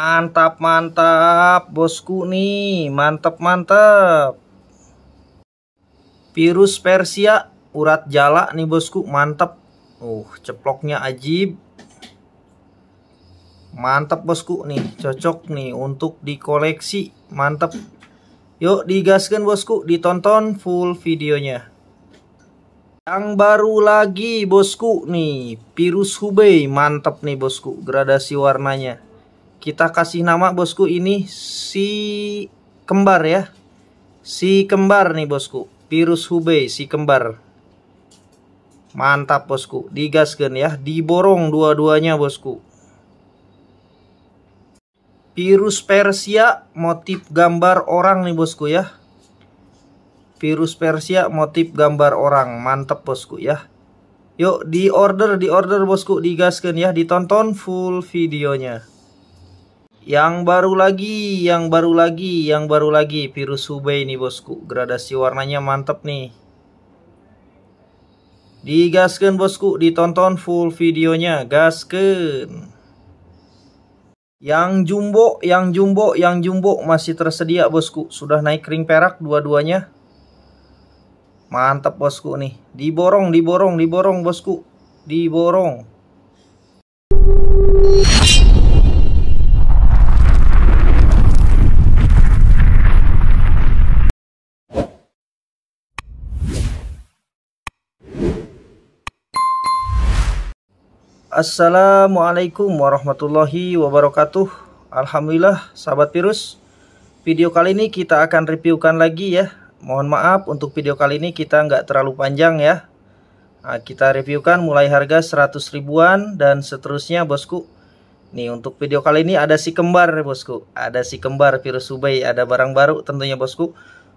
Mantap, mantap, bosku nih. Mantap, mantap. Virus Persia, urat jala nih bosku, mantap. Uh, ceploknya ajib. Mantap bosku nih, cocok nih untuk dikoleksi. Mantap. Yuk digaskan bosku, ditonton full videonya. Yang baru lagi bosku nih, virus Hubei, mantap nih bosku, gradasi warnanya. Kita kasih nama bosku ini si kembar ya. Si kembar nih bosku. Virus Hubei si kembar. Mantap bosku. Digaskan ya. Diborong dua-duanya bosku. Virus Persia motif gambar orang nih bosku ya. Virus Persia motif gambar orang. Mantap bosku ya. Yuk di order, di order bosku, digaskan ya, ditonton full videonya. Yang baru lagi, yang baru lagi, yang baru lagi virus Hubei nih bosku. Gradasi warnanya mantep nih. Digaskan bosku, ditonton full videonya, gaskan. Yang jumbo, yang jumbo, yang jumbo masih tersedia bosku. Sudah naik ring perak dua-duanya. Mantap bosku nih. Diborong, diborong, diborong bosku. Diborong. Assalamualaikum warahmatullahi wabarakatuh Alhamdulillah sahabat virus Video kali ini kita akan reviewkan lagi ya Mohon maaf untuk video kali ini kita nggak terlalu panjang ya nah, Kita reviewkan mulai harga 100 ribuan dan seterusnya bosku Nih untuk video kali ini ada si kembar bosku Ada si kembar virus Subay ada barang baru tentunya bosku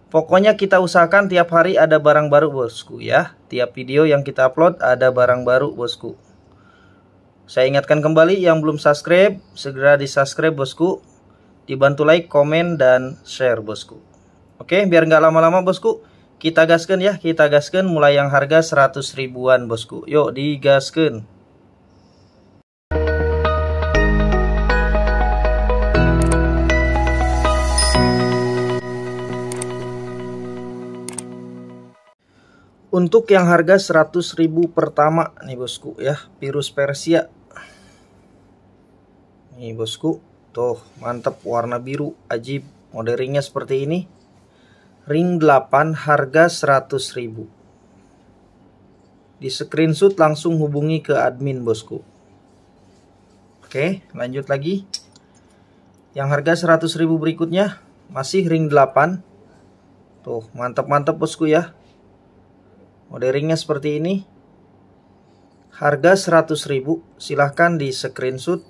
Pokoknya kita usahakan tiap hari ada barang baru bosku ya Tiap video yang kita upload ada barang baru bosku saya ingatkan kembali yang belum subscribe, segera di subscribe bosku. Dibantu like, komen, dan share bosku. Oke, biar nggak lama-lama bosku, kita gaskan ya, kita gaskan mulai yang harga 100 ribuan bosku. Yuk digaskan. Untuk yang harga 100.000 pertama nih bosku ya, Virus Persia. Nih bosku, tuh mantap warna biru, ajib. ringnya seperti ini. Ring 8 harga 100.000. Di screenshot langsung hubungi ke admin bosku. Oke, lanjut lagi. Yang harga 100.000 berikutnya masih ring 8. Tuh, mantap-mantap bosku ya Model ringnya seperti ini. Harga 100.000, silahkan di screenshot.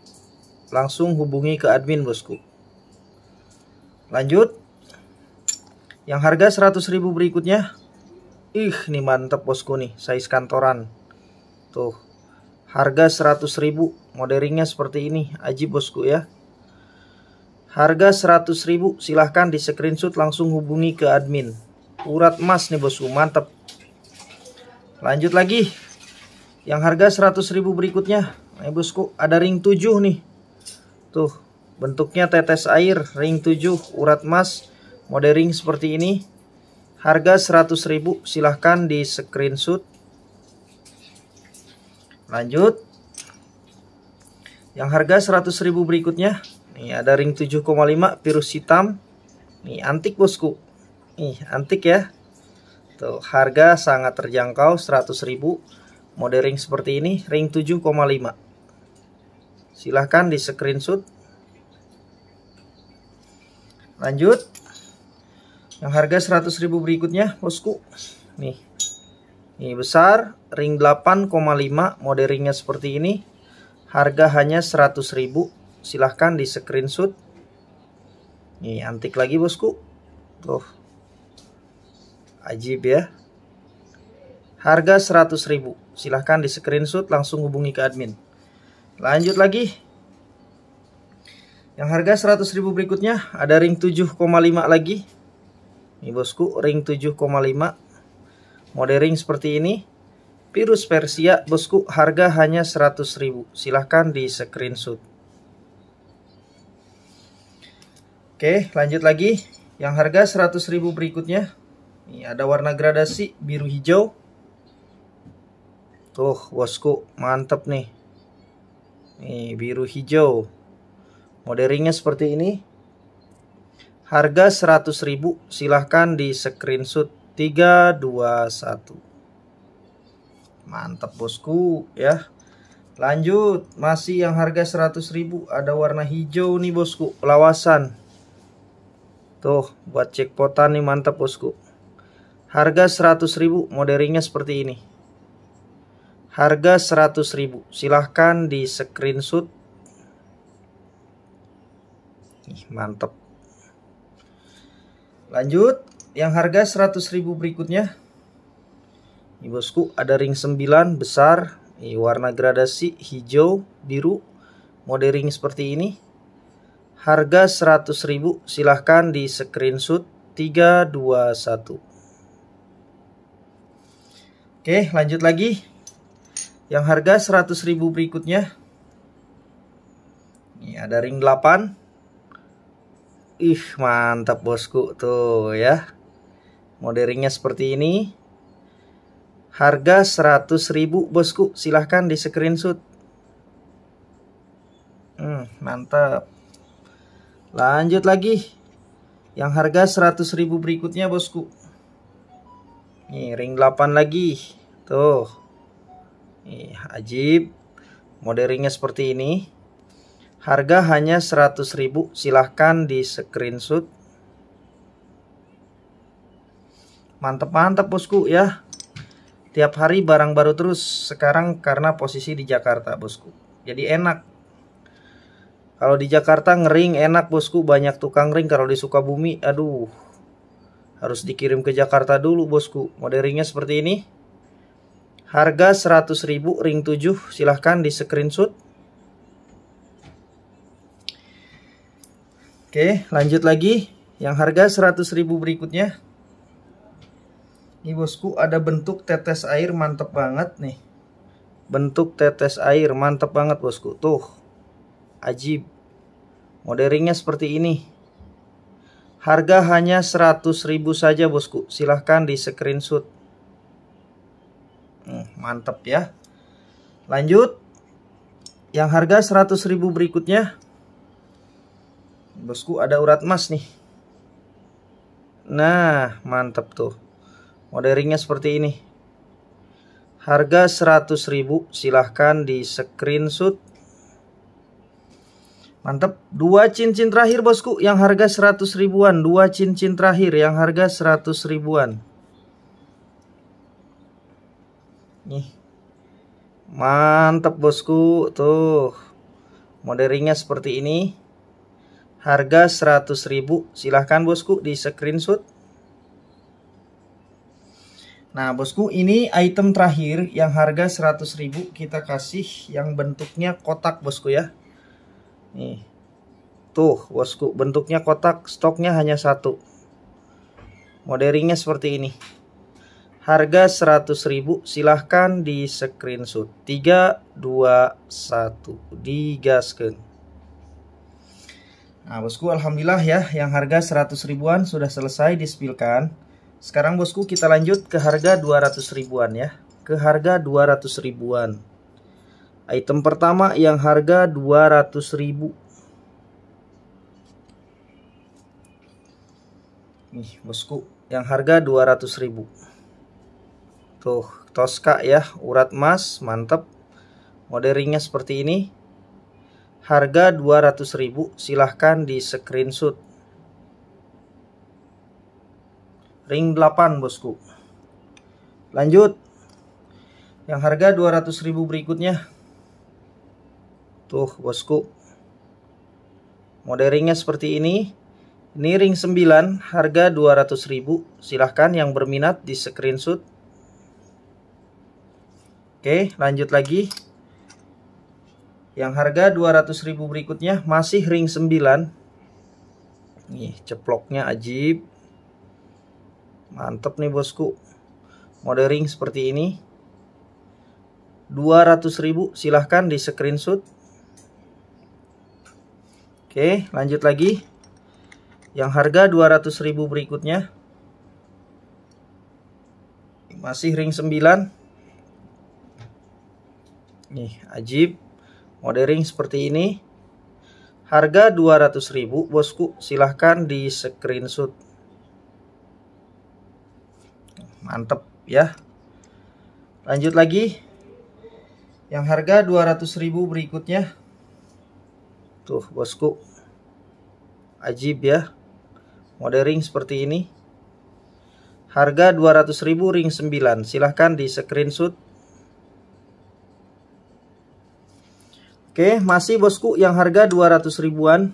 Langsung hubungi ke admin bosku. Lanjut. Yang harga 100.000 berikutnya. Ih, ini mantep bosku nih, size kantoran. Tuh. Harga 100.000, moderingnya ringnya seperti ini. Aji bosku ya. Harga 100.000, silahkan di screenshot langsung hubungi ke admin. Urat emas nih bosku, mantep. Lanjut lagi. Yang harga 100.000 berikutnya. Nah, bosku, ada ring 7 nih. Tuh, bentuknya tetes air, ring 7, urat emas, mode ring seperti ini. Harga 100.000, silahkan di screenshot. Lanjut. Yang harga 100.000 berikutnya. Nih, ada ring 7,5 virus hitam. Nih, antik bosku. Nih, antik ya. Tuh, gitu. harga sangat terjangkau 100.000. Mode ring seperti ini ring 7,5. Silahkan di screenshot. Lanjut. Yang harga 100.000 berikutnya, Bosku. Nih. Ini besar, ring 8,5, mode ringnya seperti ini. Harga hanya 100.000. Silahkan di screenshot. Nih, antik lagi, Bosku. Tuh. Ajib ya. Harga seratus ribu. Silahkan di screenshot langsung hubungi ke admin. Lanjut lagi. Yang harga seratus ribu berikutnya ada ring 7,5 lagi. Ini bosku ring 7,5. Mode ring seperti ini. Virus Persia bosku harga hanya seratus ribu. Silahkan di screenshot. Oke lanjut lagi. Yang harga seratus ribu berikutnya ini ada warna gradasi biru hijau. Tuh, bosku, mantep nih. Nih, biru hijau. Modelingnya seperti ini. Harga 100.000, silahkan di screenshot 321. Mantap bosku ya. Lanjut, masih yang harga 100.000 ada warna hijau nih bosku, lawasan. Tuh, buat potan nih mantap bosku. Harga 100.000 modelingnya seperti ini. Harga 100.000. Silahkan di screenshot. Ih, mantep. Lanjut, yang harga 100.000 berikutnya. Ini bosku, ada ring 9 besar, ini warna gradasi hijau, biru, Modeling seperti ini. Harga 100.000, silahkan di screenshot 321. Oke, lanjut lagi. Yang harga ribu berikutnya. Ini ada ring 8. Ih, mantap bosku tuh ya. Mode ringnya seperti ini. Harga ribu bosku, silahkan di screenshot. Hmm, mantap. Lanjut lagi. Yang harga ribu berikutnya bosku. Nih, ring 8 lagi. Tuh. Nih, ajib. Model ringnya seperti ini. Harga hanya 100.000. Silahkan di screenshot. Mantep-mantep bosku ya. Tiap hari barang baru terus. Sekarang karena posisi di Jakarta bosku. Jadi enak kalau di Jakarta ngering enak bosku banyak tukang ring kalau di Sukabumi aduh harus dikirim ke Jakarta dulu bosku. Modelingnya seperti ini. Harga 100.000 ring 7 silahkan di screenshot. Oke lanjut lagi. Yang harga 100.000 berikutnya. Ini bosku ada bentuk tetes air mantep banget nih. Bentuk tetes air mantep banget bosku. Tuh. Ajib. Modelingnya seperti ini. Harga hanya 100.000 saja bosku. Silahkan di screenshot. Hmm, mantep ya. Lanjut. Yang harga 100.000 berikutnya. Bosku ada urat emas nih. Nah mantap tuh. Modelingnya seperti ini. Harga 100.000 silahkan di screenshot. Mantap. Dua cincin terakhir bosku yang harga 100 ribuan. Dua cincin terakhir yang harga 100 ribuan. Nih. Mantap bosku. Tuh. Moderingnya seperti ini. Harga 100 ribu. Silahkan bosku di screenshot. Nah bosku ini item terakhir yang harga 100 ribu kita kasih yang bentuknya kotak bosku ya Nih. Tuh, bosku, bentuknya kotak, stoknya hanya satu. Moderingnya seperti ini. Harga 100.000, silahkan di screenshot. 3 2 1 digaskeun. Nah, bosku, alhamdulillah ya yang harga 100 ribuan sudah selesai dispilkan. Sekarang bosku kita lanjut ke harga 200 ribuan ya. Ke harga 200 ribuan. Item pertama yang harga 200.000. Nih, bosku, yang harga 200.000. Tuh, Tosca ya, urat emas, mantap. Mode seperti ini. Harga 200.000, silahkan di screenshot. Ring 8, bosku. Lanjut. Yang harga 200.000 berikutnya. Tuh bosku. moderingnya seperti ini. Ini ring 9, harga ribu. Silahkan yang berminat di screenshot. Oke, lanjut lagi. Yang harga ribu berikutnya masih ring 9. Nih, ceploknya ajib. Mantep nih bosku. moderating seperti ini. 200.000 silahkan di screenshot. Oke, lanjut lagi. Yang harga 200.000 berikutnya. Masih ring 9. Nih, ajib. Mode ring seperti ini. Harga 200.000, Bosku. Silahkan di screenshot. Mantep ya. Lanjut lagi. Yang harga 200.000 berikutnya Tuh bosku Ajib ya model ring seperti ini Harga 200 ribu ring 9 Silahkan di screenshot Oke masih bosku yang harga 200 ribuan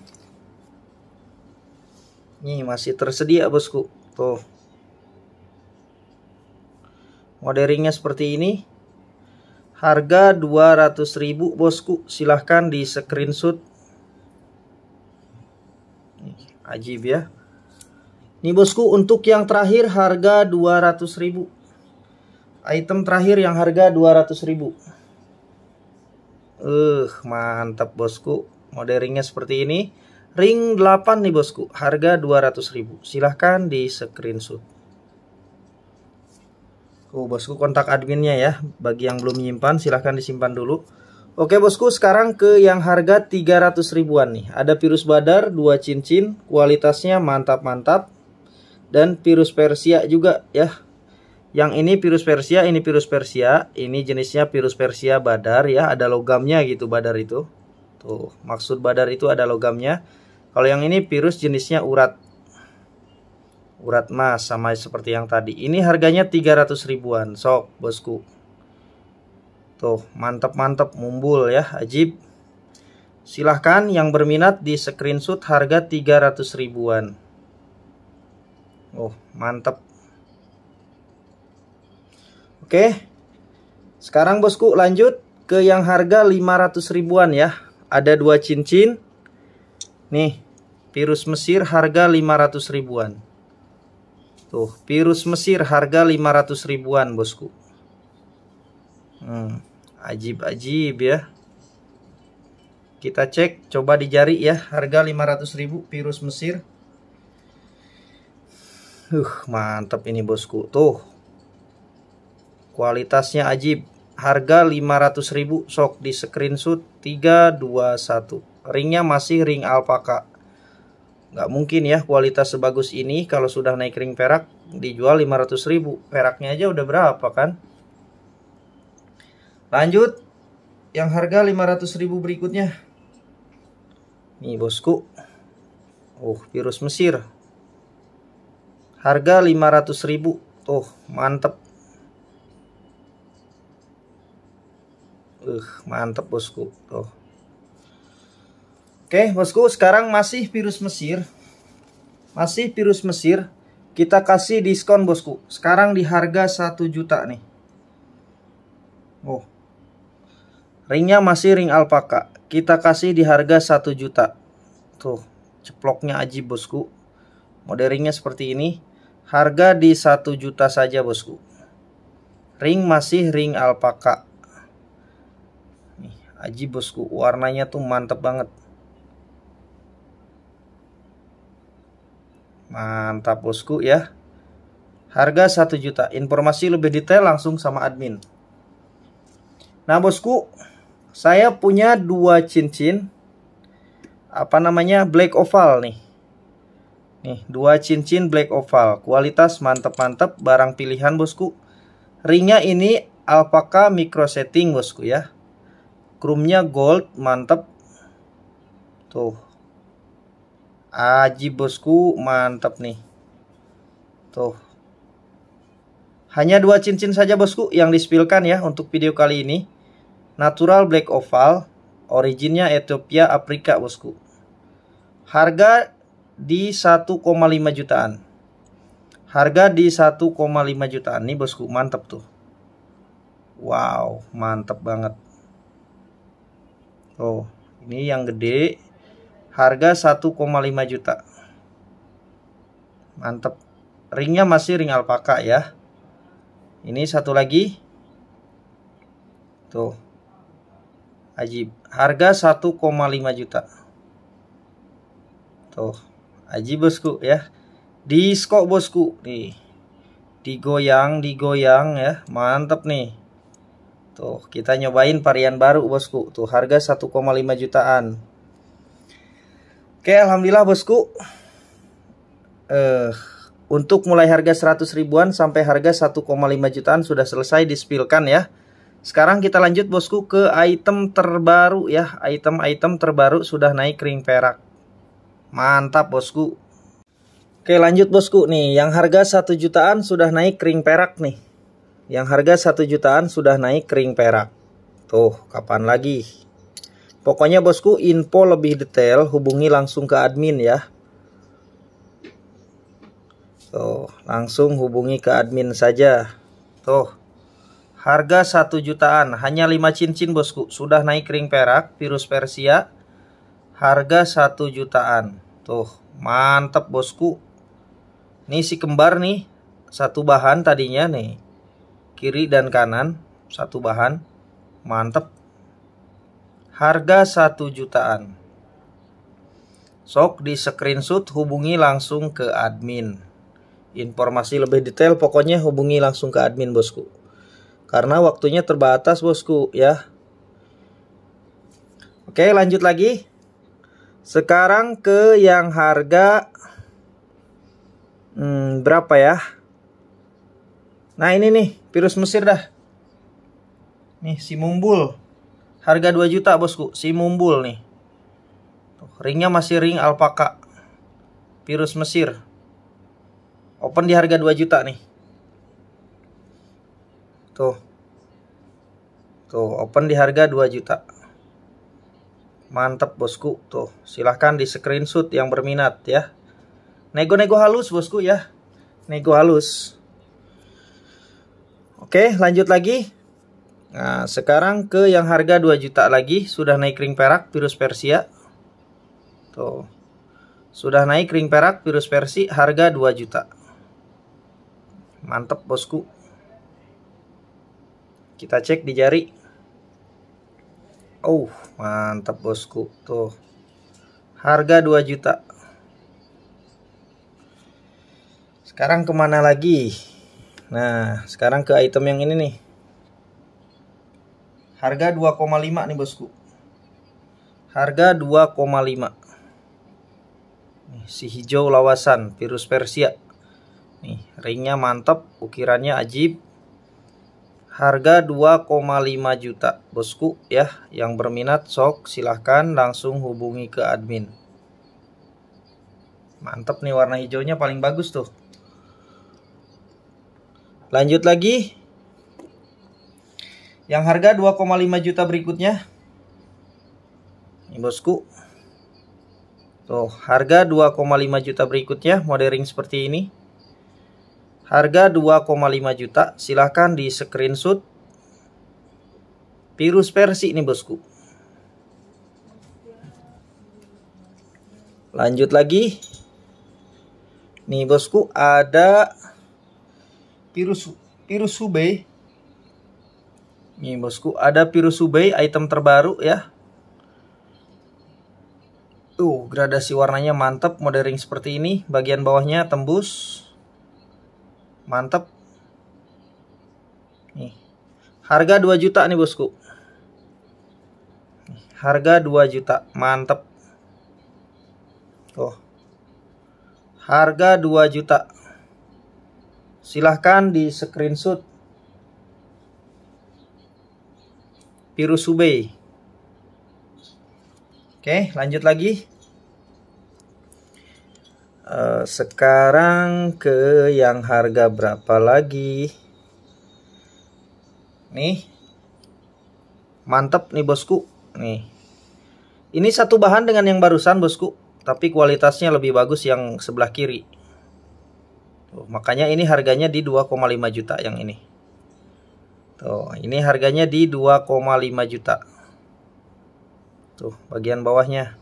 ini masih tersedia bosku Tuh Mode ringnya seperti ini Harga 200 ribu bosku Silahkan di screenshot Ajib ya. Nih bosku untuk yang terakhir harga 200 ribu Item terakhir yang harga 200 ribu Eh uh, mantap bosku Mode ringnya seperti ini Ring 8 nih bosku Harga 200 ribu Silahkan di screenshot Oh bosku kontak adminnya ya Bagi yang belum menyimpan silahkan disimpan dulu Oke bosku, sekarang ke yang harga 300 ribuan nih. Ada virus badar, dua cincin, kualitasnya mantap-mantap. Dan virus Persia juga ya. Yang ini virus Persia, ini virus Persia, ini jenisnya virus Persia badar ya, ada logamnya gitu badar itu. Tuh, maksud badar itu ada logamnya. Kalau yang ini virus jenisnya urat. Urat emas sama seperti yang tadi. Ini harganya 300 ribuan, sok bosku. Tuh, mantep-mantep mumbul ya, ajib. Silahkan yang berminat di screenshot harga 300 ribuan. Oh, mantep. Oke. Sekarang bosku lanjut ke yang harga 500 ribuan ya. Ada dua cincin. Nih, virus Mesir harga 500 ribuan. Tuh, virus Mesir harga 500 ribuan bosku. Hmm. Ajib-ajib ya. Kita cek, coba di jari ya. Harga ribu virus Mesir. Uh, mantap ini bosku. Tuh. Kualitasnya ajib. Harga ribu sok di screenshot 321. Ringnya masih ring alpaka. Gak mungkin ya kualitas sebagus ini kalau sudah naik ring perak dijual ribu. Peraknya aja udah berapa kan? Lanjut yang harga ribu berikutnya. Nih bosku. Oh, virus Mesir. Harga ribu oh mantep. Uh, mantep bosku. Tuh. Oh. Oke, bosku, sekarang masih virus Mesir. Masih virus Mesir. Kita kasih diskon bosku. Sekarang di harga 1 juta nih. Oh, Ringnya masih ring alpaka. Kita kasih di harga 1 juta. Tuh, ceploknya aji bosku. Model ringnya seperti ini. Harga di 1 juta saja bosku. Ring masih ring alpaka. aji bosku. Warnanya tuh mantep banget. Mantap bosku ya. Harga 1 juta. Informasi lebih detail langsung sama admin. Nah bosku, saya punya dua cincin apa namanya black oval nih nih dua cincin black oval kualitas mantep-mantep barang pilihan bosku ringnya ini alpaka micro setting bosku ya krumnya gold mantep tuh aji bosku mantep nih tuh hanya dua cincin saja bosku yang dispilkan ya untuk video kali ini Natural Black Oval, originnya Ethiopia, Afrika, bosku. Harga di 1,5 jutaan. Harga di 1,5 jutaan nih, bosku. mantep tuh. Wow, mantep banget. Oh, ini yang gede. Harga 1,5 juta. Mantep. Ringnya masih ring alpaka ya. Ini satu lagi. Tuh. Ajib. Harga 1,5 juta. Tuh, ajib bosku ya. di skok bosku nih. Digoyang, digoyang ya. mantep nih. Tuh, kita nyobain varian baru bosku. Tuh, harga 1,5 jutaan. Oke, alhamdulillah bosku. Eh, untuk mulai harga 100 ribuan sampai harga 1,5 jutaan sudah selesai dispilkan ya. Sekarang kita lanjut bosku ke item terbaru ya. Item-item terbaru sudah naik ring perak. Mantap bosku. Oke lanjut bosku nih. Yang harga 1 jutaan sudah naik ring perak nih. Yang harga 1 jutaan sudah naik ring perak. Tuh kapan lagi. Pokoknya bosku info lebih detail hubungi langsung ke admin ya. Tuh langsung hubungi ke admin saja. Tuh Harga 1 jutaan, hanya 5 cincin bosku. Sudah naik ring perak, virus Persia. Harga 1 jutaan. Tuh, mantep bosku. ini si kembar nih, satu bahan tadinya nih. Kiri dan kanan, satu bahan. Mantep. Harga 1 jutaan. Sok di screenshot hubungi langsung ke admin. Informasi lebih detail pokoknya hubungi langsung ke admin bosku. Karena waktunya terbatas bosku ya. Oke lanjut lagi. Sekarang ke yang harga hmm, berapa ya? Nah ini nih virus Mesir dah. Nih si mumbul. Harga 2 juta bosku. Si mumbul nih. Tuh, ringnya masih ring alpaka. Virus Mesir. Open di harga 2 juta nih tuh tuh open di harga 2 juta mantep bosku tuh silahkan di screenshot yang berminat ya nego-nego halus bosku ya nego halus oke lanjut lagi nah sekarang ke yang harga 2 juta lagi sudah naik ring perak virus persia tuh sudah naik ring perak virus versi harga 2 juta mantep bosku kita cek di jari. Oh, mantap bosku. Tuh. Harga 2 juta. Sekarang kemana lagi? Nah, sekarang ke item yang ini nih. Harga 2,5 nih bosku. Harga 2,5. Si hijau lawasan, virus Persia. Nih, ringnya mantap, ukirannya ajib, harga 2,5 juta bosku ya yang berminat sok silahkan langsung hubungi ke admin mantep nih warna hijaunya paling bagus tuh lanjut lagi yang harga 2,5 juta berikutnya ini bosku tuh harga 2,5 juta berikutnya model ring seperti ini Harga 2,5 juta, silahkan di screenshot. Virus versi ini bosku. Lanjut lagi. Nih bosku ada virus virus Hubei. Nih bosku ada virus Hubei item terbaru ya. Tuh gradasi warnanya mantap, modeling seperti ini. Bagian bawahnya tembus mantep nih harga 2 juta nih bosku harga 2 juta mantep tuh harga 2 juta silahkan di screenshot Pirusube oke lanjut lagi Eh, sekarang ke yang harga berapa lagi? Nih. mantep nih bosku. Nih. Ini satu bahan dengan yang barusan bosku, tapi kualitasnya lebih bagus yang sebelah kiri. Tuh, makanya ini harganya di 2,5 juta yang ini. Tuh, ini harganya di 2,5 juta. Tuh, bagian bawahnya.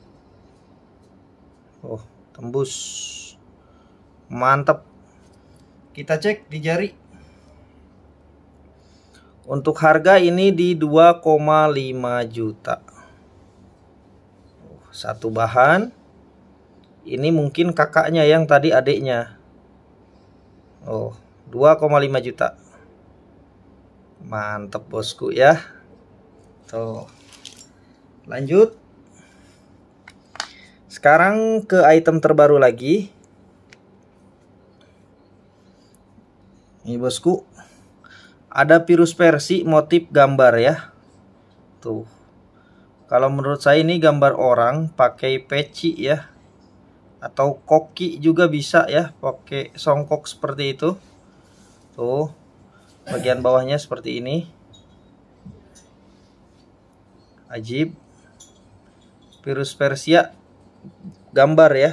Oh, tembus mantep. kita cek di jari untuk harga ini di 2,5 juta uh, satu bahan ini mungkin kakaknya yang tadi adiknya Oh 2,5 juta mantep bosku ya tuh lanjut sekarang ke item terbaru lagi. Ini bosku. Ada virus versi motif gambar ya. Tuh. Kalau menurut saya ini gambar orang pakai peci ya. Atau koki juga bisa ya, pakai songkok seperti itu. Tuh. Bagian bawahnya seperti ini. Ajib. Virus Persia ya gambar ya.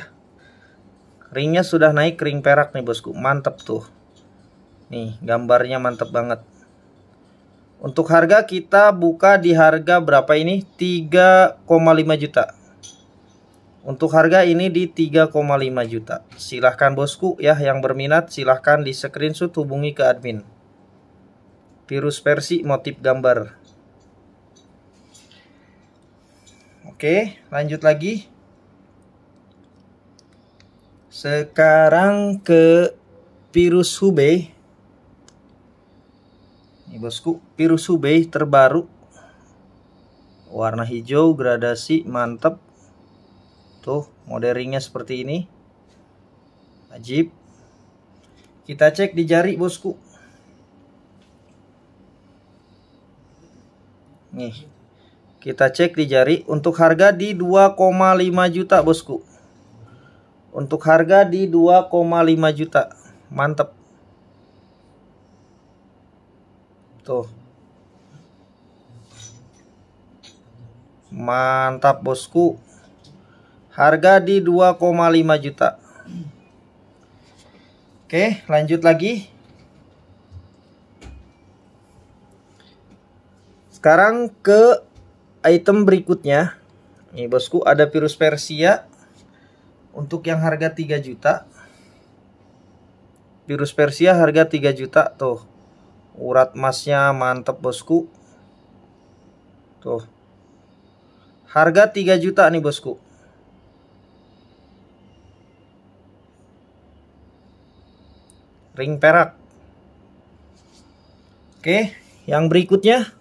Ringnya sudah naik ring perak nih bosku. Mantep tuh. Nih gambarnya mantep banget. Untuk harga kita buka di harga berapa ini? 3,5 juta. Untuk harga ini di 3,5 juta. Silahkan bosku ya yang berminat silahkan di screenshot hubungi ke admin. Virus versi motif gambar. Oke lanjut lagi. Sekarang ke virus Hubei. Ini bosku, virus Hubei terbaru. Warna hijau, gradasi mantep Tuh, moderingnya seperti ini. Ajib. Kita cek di jari, bosku. Nih. Kita cek di jari untuk harga di 2,5 juta, bosku. Untuk harga di 2,5 juta. Mantap. Tuh. Mantap bosku. Harga di 2,5 juta. Oke, lanjut lagi. Sekarang ke item berikutnya. Nih bosku ada virus Persia untuk yang harga 3 juta virus Persia harga 3 juta tuh urat emasnya mantep bosku tuh harga 3 juta nih bosku ring perak oke yang berikutnya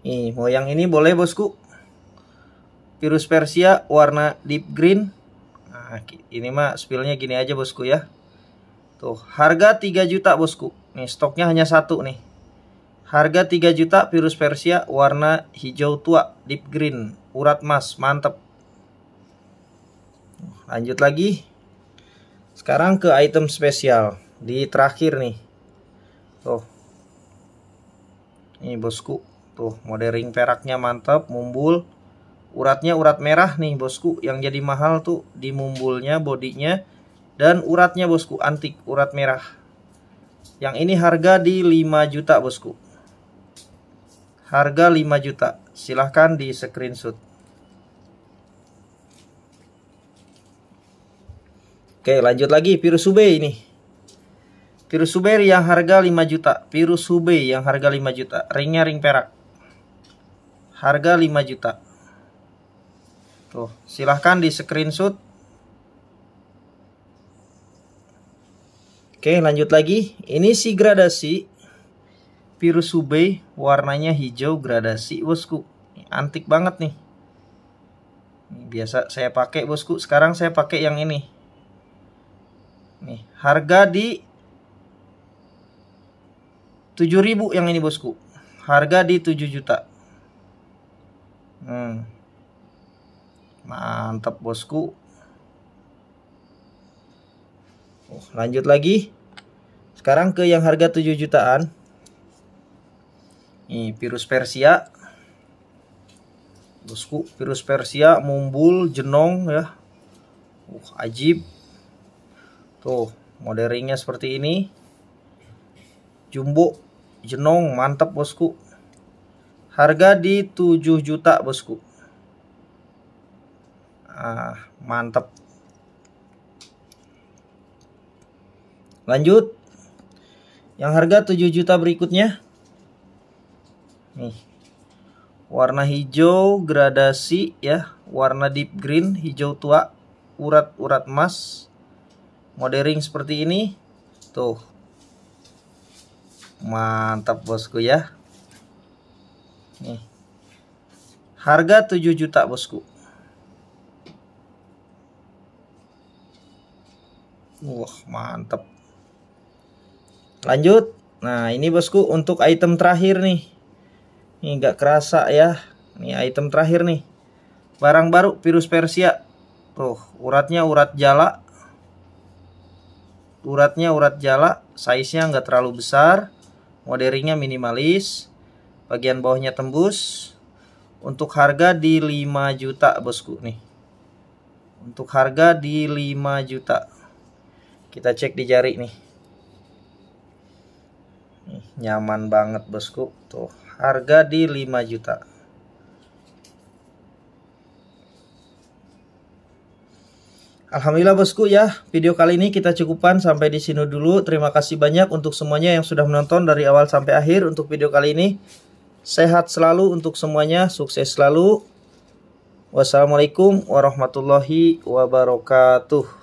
Nih, mau yang ini boleh bosku Virus Persia warna deep green. Nah, ini mah spillnya gini aja bosku ya. Tuh, harga 3 juta bosku. Nih, stoknya hanya satu nih. Harga 3 juta virus Persia warna hijau tua, deep green, urat mas, mantep. Lanjut lagi. Sekarang ke item spesial. Di terakhir nih. Tuh. Ini bosku. Tuh, model ring peraknya mantep mumbul uratnya urat merah nih bosku yang jadi mahal tuh di mumbulnya bodinya dan uratnya bosku antik urat merah yang ini harga di 5 juta bosku harga 5 juta silahkan di screenshot Oke lanjut lagi virus UB ini Virus UB yang harga 5 juta Virus UB yang harga 5 juta Ringnya ring perak Harga 5 juta Tuh, silahkan di screenshot. Oke, lanjut lagi. Ini si gradasi virus UB warnanya hijau gradasi, Bosku. Antik banget nih. Biasa saya pakai, Bosku. Sekarang saya pakai yang ini. Nih, harga di 7000 yang ini, Bosku. Harga di 7 juta. Hmm. Mantap bosku. Oh, lanjut lagi. Sekarang ke yang harga 7 jutaan. ini virus Persia. Bosku, virus Persia, mumbul, jenong ya. Uh, ajib. Tuh, moderingnya seperti ini. Jumbo, jenong, mantap bosku. Harga di 7 juta bosku ah, mantep lanjut yang harga 7 juta berikutnya nih warna hijau gradasi ya warna deep green hijau tua urat-urat emas modeling seperti ini tuh mantap bosku ya nih harga 7 juta bosku Wah, mantep. Lanjut. Nah, ini bosku untuk item terakhir nih. Ini gak kerasa ya. Ini item terakhir nih. Barang baru virus Persia. Tuh, uratnya urat jala. Uratnya urat jala. Size-nya nggak terlalu besar. Moderingnya minimalis. Bagian bawahnya tembus. Untuk harga di 5 juta bosku nih. Untuk harga di 5 juta. Kita cek di jari nih. nyaman banget bosku. Tuh, harga di 5 juta. Alhamdulillah bosku ya, video kali ini kita cukupan sampai di sini dulu. Terima kasih banyak untuk semuanya yang sudah menonton dari awal sampai akhir untuk video kali ini. Sehat selalu untuk semuanya, sukses selalu. Wassalamualaikum warahmatullahi wabarakatuh.